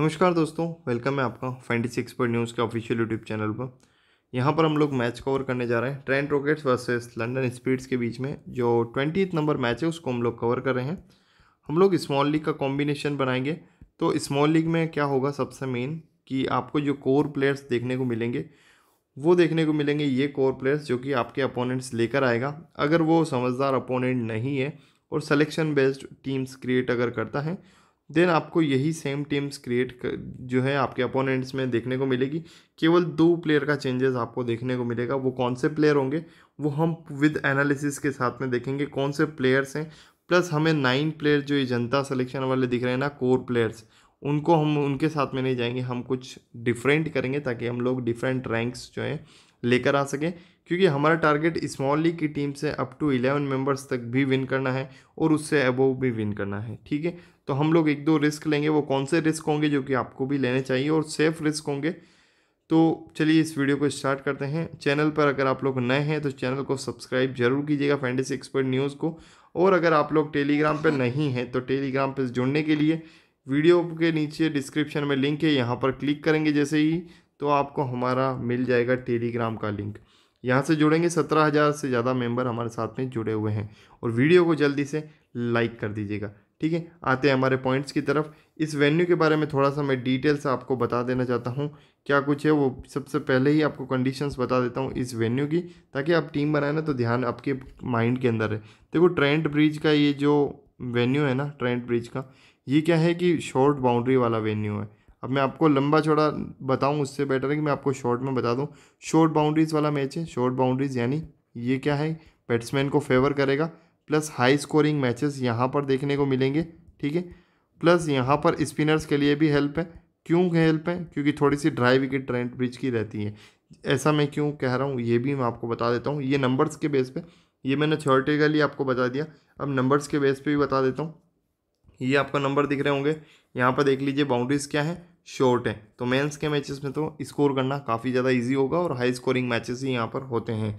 नमस्कार दोस्तों वेलकम है आपका फाइंटी सिक्स पर न्यूज़ के ऑफिशियल यूट्यूब चैनल पर यहाँ पर हम लोग मैच कवर करने जा रहे हैं Trent Rockets versus London Spirit के बीच में जो ट्वेंटी नंबर मैच है उसको हम लोग कवर कर रहे हैं हम लोग स्मॉल लीग का कॉम्बिनेशन बनाएंगे तो स्मॉल लीग में क्या होगा सबसे मेन कि आपको जो कोर प्लेयर्स देखने को मिलेंगे वो देखने को मिलेंगे ये कोर प्लेयर्स जो कि आपके अपोनेंट्स लेकर आएगा अगर वो समझदार अपोनेंट नहीं है और सलेक्शन बेस्ड टीम्स क्रिएट अगर करता है देन आपको यही सेम टीम्स क्रिएट जो है आपके अपोनेंट्स में देखने को मिलेगी केवल दो प्लेयर का चेंजेस आपको देखने को मिलेगा वो कौन से प्लेयर होंगे वो हम विद एनालिसिस के साथ में देखेंगे कौन से प्लेयर्स हैं प्लस हमें नाइन प्लेयर जो ये जनता सिलेक्शन वाले दिख रहे हैं ना कोर प्लेयर्स उनको हम उनके साथ में नहीं जाएंगे हम कुछ डिफरेंट करेंगे ताकि हम लोग डिफरेंट रैंक्स जो हैं लेकर आ सकें क्योंकि हमारा टारगेट स्मॉल लीग की टीम से अप टू इलेवन मेंबर्स तक भी विन करना है और उससे अबोव भी विन करना है ठीक है तो हम लोग एक दो रिस्क लेंगे वो कौन से रिस्क होंगे जो कि आपको भी लेने चाहिए और सेफ रिस्क होंगे तो चलिए इस वीडियो को स्टार्ट करते हैं चैनल पर अगर आप लोग नए हैं तो चैनल को सब्सक्राइब जरूर कीजिएगा फैंडिस एक्सपर्ट न्यूज़ को और अगर आप लोग टेलीग्राम पर नहीं हैं तो टेलीग्राम पर जुड़ने के लिए वीडियो के नीचे डिस्क्रिप्शन में लिंक है यहाँ पर क्लिक करेंगे जैसे ही तो आपको हमारा मिल जाएगा टेलीग्राम का लिंक यहाँ से जुड़ेंगे सत्रह हज़ार से ज़्यादा मेंबर हमारे साथ में जुड़े हुए हैं और वीडियो को जल्दी से लाइक कर दीजिएगा ठीक है आते हैं हमारे पॉइंट्स की तरफ इस वेन्यू के बारे में थोड़ा सा मैं डिटेल से आपको बता देना चाहता हूँ क्या कुछ है वो सबसे पहले ही आपको कंडीशंस बता देता हूँ इस वेन्यू की ताकि आप टीम बनाए ना तो ध्यान आपके माइंड के अंदर है देखो ट्रेंट ब्रिज का ये जो वेन्यू है ना ट्रेंट ब्रिज का ये क्या है कि शॉर्ट बाउंड्री वाला वेन्यू है अब मैं आपको लंबा छोड़ा बताऊं उससे बेटर है कि मैं आपको शॉर्ट में बता दूं शॉर्ट बाउंड्रीज़ वाला मैच है शॉर्ट बाउंड्रीज़ यानी ये क्या है बैट्समैन को फेवर करेगा प्लस हाई स्कोरिंग मैचेस यहाँ पर देखने को मिलेंगे ठीक है प्लस यहाँ पर स्पिनर्स के लिए भी हेल्प है क्यों हेल्प है क्योंकि थोड़ी सी ड्राई विकेट ट्रेंट ब्रिज की रहती है ऐसा मैं क्यों कह रहा हूँ ये भी मैं आपको बता देता हूँ ये नंबर्स के बेस पर ये मैंने थ्योरेटिकली आपको बता दिया अब नंबर्स के बेस पर भी बता देता हूँ ये आपका नंबर दिख रहे होंगे यहाँ पर देख लीजिए बाउंड्रीज़ क्या है शॉर्ट है तो मेंस के मैचेस में तो स्कोर करना काफ़ी ज़्यादा इजी होगा और हाई स्कोरिंग मैचेस ही यहाँ पर होते हैं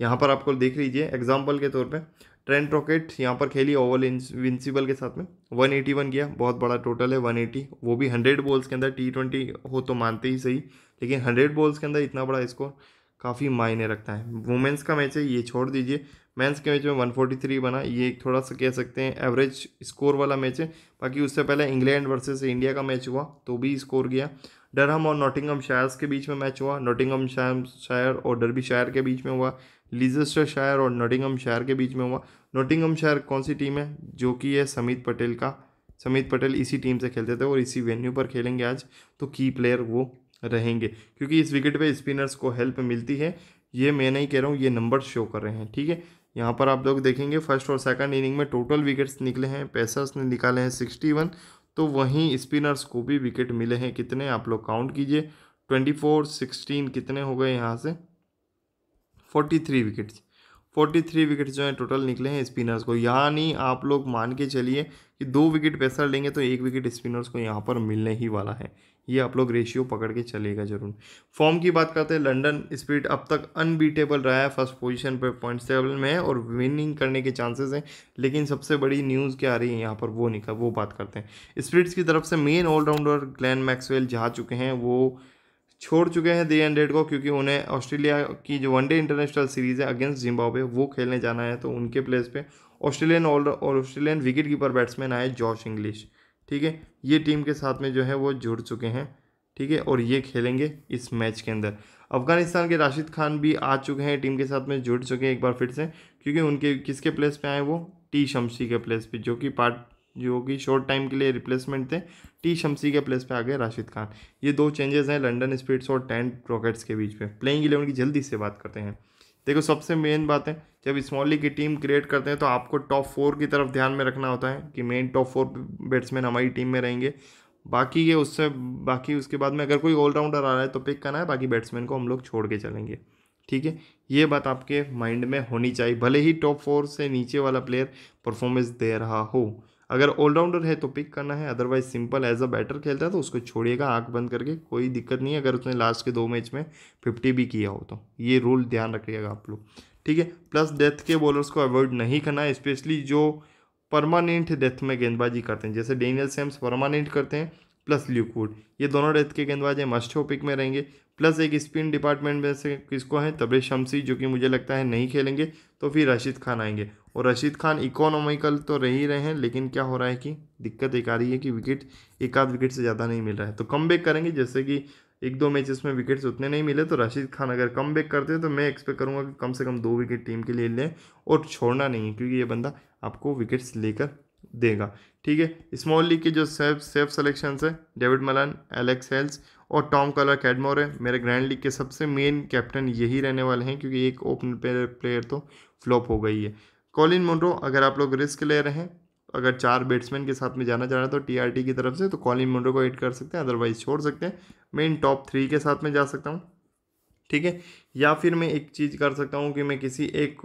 यहाँ पर आपको देख लीजिए एग्जाम्पल के तौर पर ट्रेंट रॉकेट यहाँ पर खेली ओवल विंसिबल के साथ में 181 किया बहुत बड़ा टोटल है 180 वो भी 100 बॉल्स के अंदर टी ट्वेंटी हो तो मानते ही सही लेकिन हंड्रेड बॉल्स के अंदर इतना बड़ा स्कोर काफ़ी मायने रखता है वुमेंस का मैच है ये छोड़ दीजिए मेंस के मैच में 143 बना ये एक थोड़ा सा कह सकते हैं एवरेज स्कोर वाला मैच है बाकी उससे पहले इंग्लैंड वर्सेस इंडिया का मैच हुआ तो भी स्कोर गया डरहम और नॉटिंगम शायर्स के बीच में मैच हुआ नॉटिंगम शायर और डरबी शायर के बीच में हुआ लीजस्टर शायर और नोटिंगम शायर के बीच में हुआ नोटिंगम शायर कौन सी टीम है जो कि है समित पटेल का समित पटेल इसी टीम से खेलते थे और इसी वेन्यू पर खेलेंगे आज तो की प्लेयर वो रहेंगे क्योंकि इस विकेट पे स्पिनर्स को हेल्प मिलती है ये मैं नहीं कह रहा हूँ ये नंबर शो कर रहे हैं ठीक है यहाँ पर आप लोग देखेंगे फर्स्ट और सेकंड इनिंग में टोटल विकेट्स निकले हैं पैसर्स ने निकाले हैं सिक्सटी वन तो वहीं स्पिनर्स को भी विकेट मिले हैं कितने आप लोग काउंट कीजिए ट्वेंटी फोर सिक्सटीन कितने हो गए यहाँ से forty three wickets forty three wicket जो है टोटल निकले हैं स्पिनर्स को यानी आप लोग मान के चलिए कि दो विकेट पैसा लेंगे तो एक विकेट स्पिनर्स को यहाँ पर मिलने ही वाला है ये आप लोग रेशियो पकड़ के चलेगा जरूर फॉर्म की बात करते हैं लंडन स्पीड अब तक अनबीटेबल रहा है फर्स्ट पोजीशन पर पॉइंट्स टेबल में है और विनिंग करने के चांसेस हैं लेकिन सबसे बड़ी न्यूज़ क्या आ रही है यहाँ पर वो निकल वो बात करते हैं स्पीड्स की तरफ से मेन ऑलराउंडर ग्लैन मैक्सवेल जा चुके हैं वो छोड़ चुके हैं दे एंड को क्योंकि उन्हें ऑस्ट्रेलिया की जो वनडे इंटरनेशनल सीरीज़ है अगेंस्ट जिम्बाब्वे वो खेलने जाना है तो उनके प्लेस पे Australian all Australian wicket keeper batsman आए जॉश इंग्लिश ठीक है ये टीम के साथ में जो है वो जुड़ चुके हैं ठीक है और ये खेलेंगे इस मैच के अंदर अफगानिस्तान के राशिद खान भी आ चुके हैं टीम के साथ में जुड़ चुके हैं एक बार फिर से क्योंकि उनके किसके प्लेस पे आए वो टी शमसी के प्लेस पे जो कि पार्ट जो कि शॉर्ट टाइम के लिए रिप्लेसमेंट थे टी शमसी के प्लेस पे आ गए राशिद खान ये दो चेंजेस हैं लंडन स्पीड्स और टेंट रॉकेट्स के बीच में प्लेइंग इलेवन की जल्दी से बात करते हैं देखो सबसे मेन बात है जब स्मॉली की टीम क्रिएट करते हैं तो आपको टॉप फोर की तरफ ध्यान में रखना होता है कि मेन टॉप फोर बैट्समैन हमारी टीम में रहेंगे बाकी ये उससे बाकी उसके बाद में अगर कोई ऑलराउंडर आ रहा है तो पिक करना है बाकी बैट्समैन को हम लोग छोड़ के चलेंगे ठीक है ये बात आपके माइंड में होनी चाहिए भले ही टॉप फोर से नीचे वाला प्लेयर परफॉर्मेंस दे रहा हो अगर ऑलराउंडर है तो पिक करना है otherwise simple as a batter खेलता है तो उसको छोड़िएगा आंख बंद करके कोई दिक्कत नहीं है अगर उसने लास्ट के दो मैच में फिफ्टी भी किया हो तो ये रूल ध्यान रखिएगा आप लोग ठीक है प्लस डेथ के बॉलर्स को अवॉइड नहीं करना है स्पेशली जो परमानेंट डेथ में गेंदबाजी करते हैं जैसे डेनियल सेम्स परमानेंट करते हैं प्लस ल्यूकवुड ये दोनों डेथ के गेंदबाज हैं मस्ट हो पिक में रहेंगे प्लस एक स्पिन डिपार्टमेंट में से किसको है तबरे शमसी जो कि मुझे लगता है नहीं खेलेंगे तो फिर रशीद खान आएंगे और रशीद खान इकोनॉमिकल तो रह ही रहे हैं लेकिन क्या हो रहा है कि दिक्कत एक आ रही है कि विकेट एक आध विकेट से ज़्यादा नहीं मिल रहा है तो कम बैक करेंगे जैसे कि एक दो मैचेस में विकेट्स उतने नहीं मिले तो रशीद खान अगर कम बैक करते हैं तो मैं एक्सपेक्ट करूँगा कि कम से कम दो विकेट टीम के लिए लें और छोड़ना नहीं है क्योंकि ये बंदा आपको विकेट्स लेकर देगा ठीक है स्मॉल लीग के जो सेफ सेफ सलेक्शंस है डेविड मलान एलेक्स हेल्स और टॉम कलर कैडमोर है मेरे ग्रैंड लीग के सबसे मेन कैप्टन यही रहने वाले हैं क्योंकि एक ओपन प्लेयर तो फ्लॉप हो गई है कॉलिन मोनरो अगर आप लोग रिस्क ले रहे हैं अगर चार बैट्समैन के साथ में जाना चाह रहे हैं तो टीआरटी की तरफ से तो कॉलिन मोनरो को एड कर सकते हैं अदरवाइज छोड़ सकते हैं मैं इन टॉप थ्री के साथ में जा सकता हूँ ठीक है या फिर मैं एक चीज़ कर सकता हूँ कि मैं किसी एक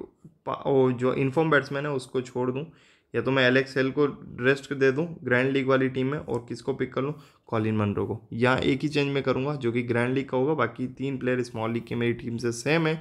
जो इन्फॉर्म बैट्समैन है उसको छोड़ दूँ या तो मैं एलेक्स हेल को रेस्ट दे दूँ ग्रैंड लीग वाली टीम में और किसको पिक कर लूँ कॉलिन मनरो को यहाँ एक ही चेंज में करूँगा जो कि ग्रैंड लीग का होगा बाकी तीन प्लेयर स्मॉल लीग के मेरी टीम से सेम है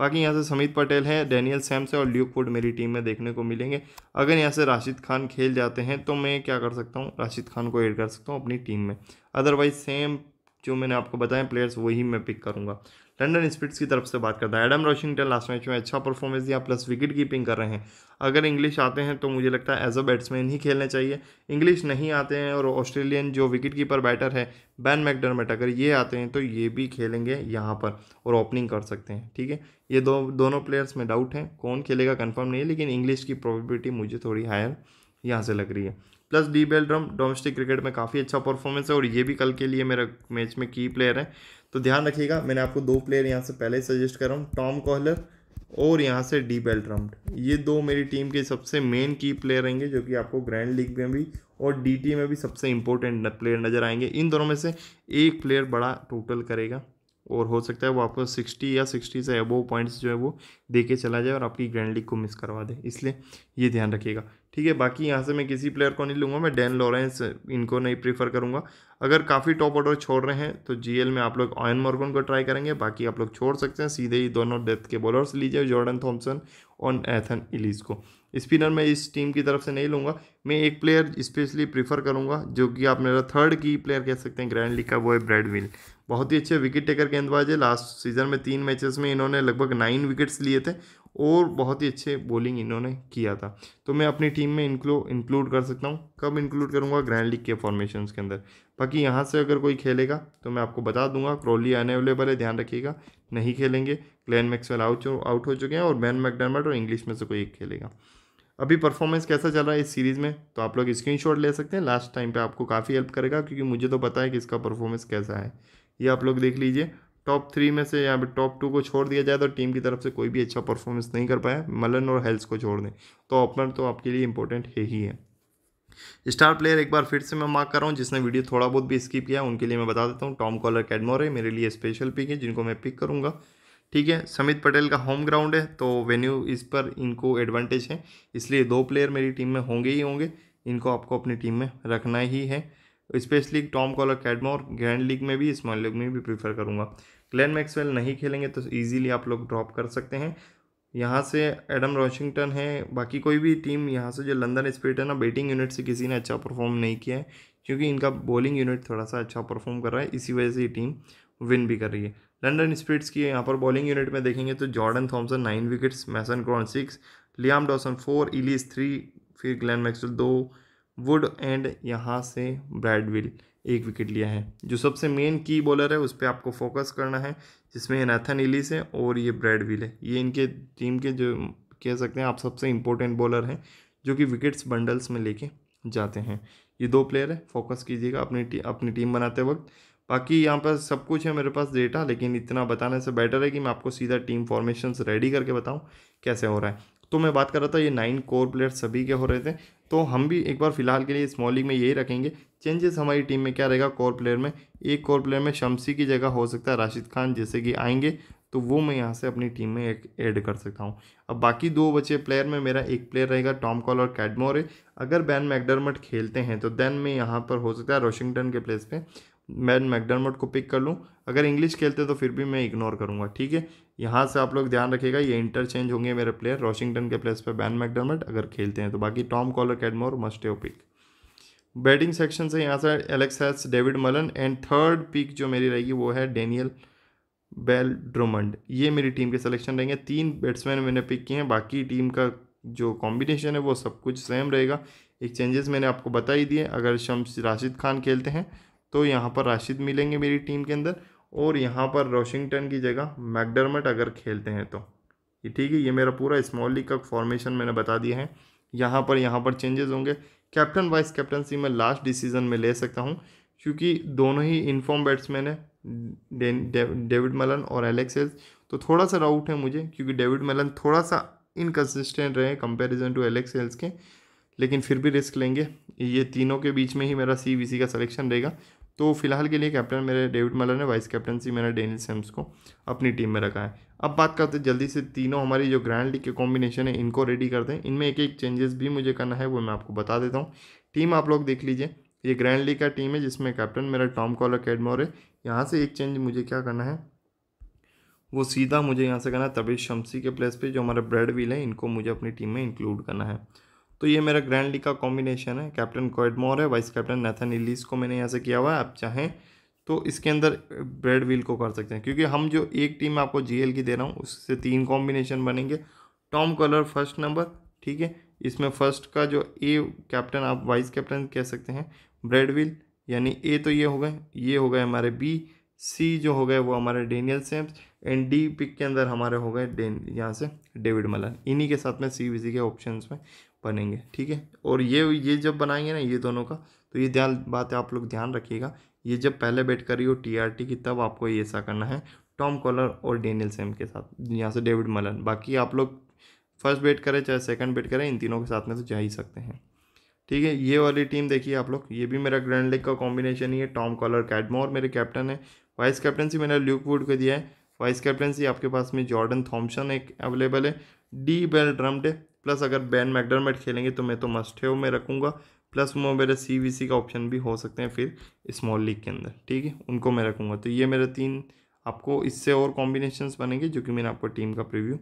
बाकी यहाँ से समित पटेल है डैनियल सैम से और ल्यूक फोर्ड मेरी टीम में देखने को मिलेंगे अगर यहाँ से राशिद खान खेल जाते हैं तो मैं क्या कर सकता हूँ राशिद खान को एड कर सकता हूँ अपनी टीम में अदरवाइज सेम जो मैंने आपको बताया प्लेयर्स वही मैं पिक करूँगा लंडन स्पिट्स की तरफ से बात करता है एडम रॉशिंगटन लास्ट मैच में अच्छा परफॉर्मेंस दिया प्लस विकेट कीपिंग कर रहे हैं अगर इंग्लिश आते हैं तो मुझे लगता है एज अ बैट्समैन ही खेलने चाहिए इंग्लिश नहीं आते हैं और ऑस्ट्रेलियन जो विकेट कीपर बैटर है बैन मैकडरमेट अगर ये आते हैं तो ये भी खेलेंगे यहाँ पर और ओपनिंग कर सकते हैं ठीक है ये दो दोनों प्लेयर्स में डाउट हैं कौन खेलेगा कन्फर्म नहीं है लेकिन इंग्लिश की प्रोबेबिलिटी मुझे थोड़ी हायर यहाँ से लग रही है plus D Bell Drummond domestic cricket में काफ़ी अच्छा परफॉर्मेंस है और ये भी कल के लिए मेरा मैच में की प्लेयर है तो ध्यान रखिएगा मैंने आपको दो प्लेयर यहाँ से पहले सजेस्ट कर रहा हूँ टॉम कोहलर और यहाँ से डी बेल्ट्रम्प ये दो मेरी टीम के सबसे मेन की प्लेयर रहेंगे जो कि आपको ग्रैंड लीग में भी और डीटी में भी सबसे इंपॉर्टेंट प्लेयर नजर आएंगे इन दोनों में से एक प्लेयर बड़ा टोटल करेगा और हो सकता है वो आपको सिक्सटी या सिक्सटी से अबोव पॉइंट्स जो है वो दे के चला जाए और आपकी ग्रैंड लीग को मिस करवा दे इसलिए ये ध्यान रखिएगा ठीक है बाकी यहाँ से मैं किसी प्लेयर को नहीं लूँगा मैं डैन लॉरेंस इनको नहीं प्रीफर करूँगा अगर काफ़ी टॉप ऑर्डर छोड़ रहे हैं तो जी में आप लोग ऑयन मॉर्गन को ट्राई करेंगे बाकी आप लोग छोड़ सकते हैं सीधे ही दोनों डेथ के बॉलर्स लीजिए जॉर्डन थॉम्सन और एथन इलीज को स्पिनर मैं इस टीम की तरफ से नहीं लूँगा मैं एक प्लेयर स्पेशली प्रीफर करूँगा जो कि आप मेरा थर्ड की प्लेयर कह सकते हैं ग्रैंड लीग का वो है ब्रेडविल बहुत ही अच्छे विकेट टेकर गेंदबाज है लास्ट सीजन में तीन मैचेस में इन्होंने लगभग नाइन विकेट्स लिए थे और बहुत ही अच्छे बॉलिंग इन्होंने किया था तो मैं अपनी टीम में इंक्लो इंक्लूड कर सकता हूँ कब इंक्लूड करूँगा ग्रैंड लीग के फॉर्मेशन के अंदर बाकी यहाँ से अगर कोई खेलेगा तो मैं आपको बता दूंगा क्रोली अनअवेलेबल है ध्यान रखिएगा नहीं खेलेंगे ग्लैन मैक्सवेल आउट आउट हो चुके हैं और बैन मैकडर्मट और इंग्लिश में से कोई एक खेलेगा अभी परफॉर्मेंस कैसा चल रहा है इस सीरीज़ में तो आप लोग स्क्रीनशॉट ले सकते हैं लास्ट टाइम पे आपको काफ़ी हेल्प करेगा क्योंकि मुझे तो पता है कि इसका परफॉर्मेंस कैसा है ये आप लोग देख लीजिए टॉप थ्री में से यहाँ पे टॉप टू को छोड़ दिया जाए तो टीम की तरफ से कोई भी अच्छा परफॉर्मेंस नहीं कर पाया मलन और हेल्स को छोड़ दें तो ओपनर तो आपके लिए इंपॉर्टेंट है ही है स्टार प्लेयर एक बार फिर से मैं मार्क कर रहा हूँ जिसने वीडियो थोड़ा बहुत भी स्किप किया उनके लिए मैं बता देता हूँ टॉम कॉलर कैडमोर है मेरे लिए स्पेशल पिक है जिनको मैं पिक करूँगा ठीक है समित पटेल का होम ग्राउंड है तो वेन्यू इस पर इनको एडवांटेज है इसलिए दो प्लेयर मेरी टीम में होंगे ही होंगे इनको आपको अपनी टीम में रखना ही है specially league Tom Kohler Cadmore grand league में भी स्मॉल लीग में भी प्रीफर करूँगा ग्लैन मैक्सवेल नहीं खेलेंगे तो ईजिली आप लोग ड्रॉप कर सकते हैं यहाँ से एडम वॉशिंगटन है बाकी कोई भी टीम यहाँ से जो लंदन स्पिरिट है ना बैटिंग यूनिट से किसी ने अच्छा परफॉर्म नहीं किया है क्योंकि इनका बॉलिंग यूनिट थोड़ा सा अच्छा परफॉर्म कर रहा है इसी वजह से ये टीम विन भी कर रही है लंदन स्पिरिट्स की यहाँ पर बॉलिंग यूनिट में देखेंगे तो Jordan Thompson nine wickets Mason Crane six Liam Dawson four Ellis three फिर ग्लैन मैक्सवेल दो वुड एंड यहाँ से ब्रैडविल एक विकेट लिया है जो सबसे मेन की बॉलर है उस पर आपको फोकस करना है जिसमें नैथन इलिस है और ये ब्रैडविल है ये इनके टीम के जो कह सकते हैं आप सबसे इम्पोर्टेंट बॉलर हैं जो कि विकेट्स बंडल्स में लेके जाते हैं ये दो प्लेयर है फोकस कीजिएगा अपनी टी, अपनी टीम बनाते वक्त बाकी यहाँ पर सब कुछ है मेरे पास डेटा लेकिन इतना बताने से बेटर है कि मैं आपको सीधा टीम फॉर्मेशन रेडी करके बताऊँ कैसे हो रहा है तो मैं बात कर रहा था ये नाइन कोर प्लेयर सभी के हो रहे थे तो हम भी एक बार फिलहाल के लिए स्मॉल लीग में यही रखेंगे चेंजेस हमारी टीम में क्या रहेगा कोर प्लेयर में एक कोर प्लेयर में शमसी की जगह हो सकता है राशिद खान जैसे कि आएंगे तो वो मैं यहाँ से अपनी टीम में एक ऐड कर सकता हूँ अब बाकी दो बचे प्लेयर में मेरा एक प्लेयर रहेगा टॉम कॉल और कैडमोरे अगर बैन मैकडरमट खेलते हैं तो देन मैं यहाँ पर हो सकता है रॉशिंगटन के प्लेस पे बैन मैकडरमट को पिक कर लूँ अगर इंग्लिश खेलते तो फिर भी मैं इग्नोर करूँगा ठीक है यहाँ से आप लोग ध्यान रखिएगा ये इंटरचेंज होंगे मेरे प्लेयर वॉशिंगटन के प्लेस पर बैन मैकडरमट अगर खेलते हैं तो बाकी Tom Kohler Cadmore must you pick batting section से यहाँ से Alex David Malan and third pick जो मेरी रहेगी वो है डेनियल बेल ड्रोमंड ये मेरी टीम के सिलेक्शन रहेंगे तीन बैट्समैन मैंने पिक किए हैं बाकी टीम का जो कॉम्बिनेशन है वो सब कुछ सेम रहेगा एक चेंजेस मैंने आपको बता ही दिए अगर शम्स राशिद खान खेलते हैं तो यहाँ पर राशिद मिलेंगे मेरी टीम के अंदर और यहाँ पर रॉशिंगटन की जगह मैकडरमट अगर खेलते हैं तो ये ठीक है ये मेरा पूरा स्मॉल लीग का फॉर्मेशन मैंने बता दिया है यहाँ पर यहाँ पर चेंजेस होंगे कैप्टन वाइस कैप्टनसी मैं लास्ट डिसीजन में ले सकता हूँ क्योंकि दोनों ही इनफॉर्म बैट्समैन है डेविड मलन और एलेक्स एल्स तो थोड़ा सा डाउट है मुझे क्योंकि डेविड मलन थोड़ा सा इनकन्सिस्टेंट रहे कंपैरिजन टू एलेक्स एल्स के लेकिन फिर भी रिस्क लेंगे ये तीनों के बीच में ही मेरा सी का सलेक्शन रहेगा तो फिलहाल के लिए कैप्टन मेरे डेविड मलर ने वाइस कैप्टनसी मैंने डेनिल सेम्स को अपनी टीम में रखा है अब बात करते हैं जल्दी से तीनों हमारी जो ग्रैंड लीग के कॉम्बिनेशन है इनको रेडी करते हैं इनमें एक एक चेंजेस भी मुझे करना है वो मैं आपको बता देता हूँ टीम आप लोग देख लीजिए ये ग्रैंड लीग का टीम है जिसमें कैप्टन मेरा टॉम कॉलर कैडमोर है यहाँ से एक चेंज मुझे क्या करना है वो सीधा मुझे यहाँ से करना है तभी शमसी के प्लेस पे जो हमारा ब्रेड व्हील है इनको मुझे अपनी टीम में इंक्लूड करना है तो ये मेरा ग्रैंड लीग का कॉम्बिनेशन है कैप्टन कोडमोर है वाइस कैप्टन नैथन इलीस को मैंने यहाँ से किया हुआ है आप चाहें तो इसके अंदर ब्रेड व्हील को कर सकते हैं क्योंकि हम जो एक टीम आपको जी की दे रहा हूँ उससे तीन कॉम्बिनेशन बनेंगे टॉम कॉलर फर्स्ट नंबर ठीक है इसमें फर्स्ट का जो ए कैप्टन आप वाइस कैप्टन कह सकते हैं ब्रेडविल यानी ए तो ये हो गए ये हो गए हमारे बी सी जो हो गए वो हमारे Daniel Sams and the pick के अंदर हमारे हो गए डेन यहाँ से डेविड मलन इन्हीं के साथ में सी वी के ऑप्शन में बनेंगे ठीक है और ये ये जब बनाएंगे ना ये दोनों का तो ये ध्यान बात आप लोग ध्यान रखिएगा ये जब पहले बैट करी हो टी आर टी की तब आपको ये ऐसा करना है टॉम कॉलर और डेनियल सेम के साथ यहाँ से डेविड मलन बाकी आप लोग फर्स्ट बेट करें चाहे सेकंड बेट करें इन तीनों के साथ में तो जा ही सकते हैं ठीक है ये वाली टीम देखिए आप लोग ये भी मेरा ग्रैंड लेग का कॉम्बिनेशन ही है टॉम कॉलर कैडमोर मेरे कैप्टन है वाइस कैप्टनसी मैंने ल्यूक वुड को दिया है वाइस कैप्टनसी आपके पास में जॉर्डन थॉम्सन एक अवेलेबल है डी बेल ड्रम्ड प्लस अगर बैन मैकडरमेट खेलेंगे तो मैं तो मस्ट है वो मैं रखूँगा प्लस वो मेरे सी वी सी का ऑप्शन भी हो सकते हैं फिर स्मॉल लीग के अंदर ठीक है उनको मैं रखूँगा तो ये मेरे तीन आपको इससे और कॉम्बिनेशन बनेंगे जो कि मैंने आपको टीम का प्रिव्यू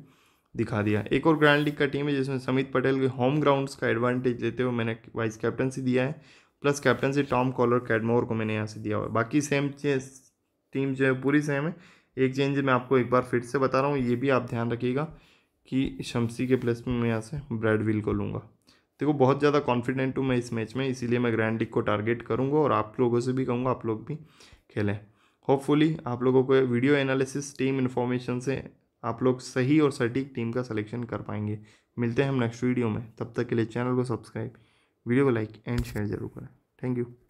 दिखा दिया एक और ग्रैंड लीग का टीम है जिसमें समित पटेल के होम ग्राउंड्स का एडवांटेज लेते हुए मैंने वाइस कैप्टनसी दिया है plus captaincy Tom Kohler Cadmore को मैंने यहाँ से दिया हुआ बाकी सेम टीम जो है पूरी सेम है एक चेंज मैं आपको एक बार फिर से बता रहा हूँ ये भी आप ध्यान रखिएगा कि शमसी के प्लेस में मैं यहाँ से ब्रेडविल को लूँगा देखो बहुत ज़्यादा कॉन्फिडेंट हूँ मैं इस मैच में इसीलिए मैं ग्रैंड लीग को टारगेट करूँगा और आप लोगों से भी कहूँगा आप लोग भी खेलें होपफुली आप लोगों को वीडियो एनालिसिस टीम इन्फॉर्मेशन से आप लोग सही और सटीक टीम का सिलेक्शन कर पाएंगे मिलते हैं हम नेक्स्ट वीडियो में तब तक के लिए चैनल को सब्सक्राइब वीडियो को लाइक एंड शेयर जरूर करें थैंक यू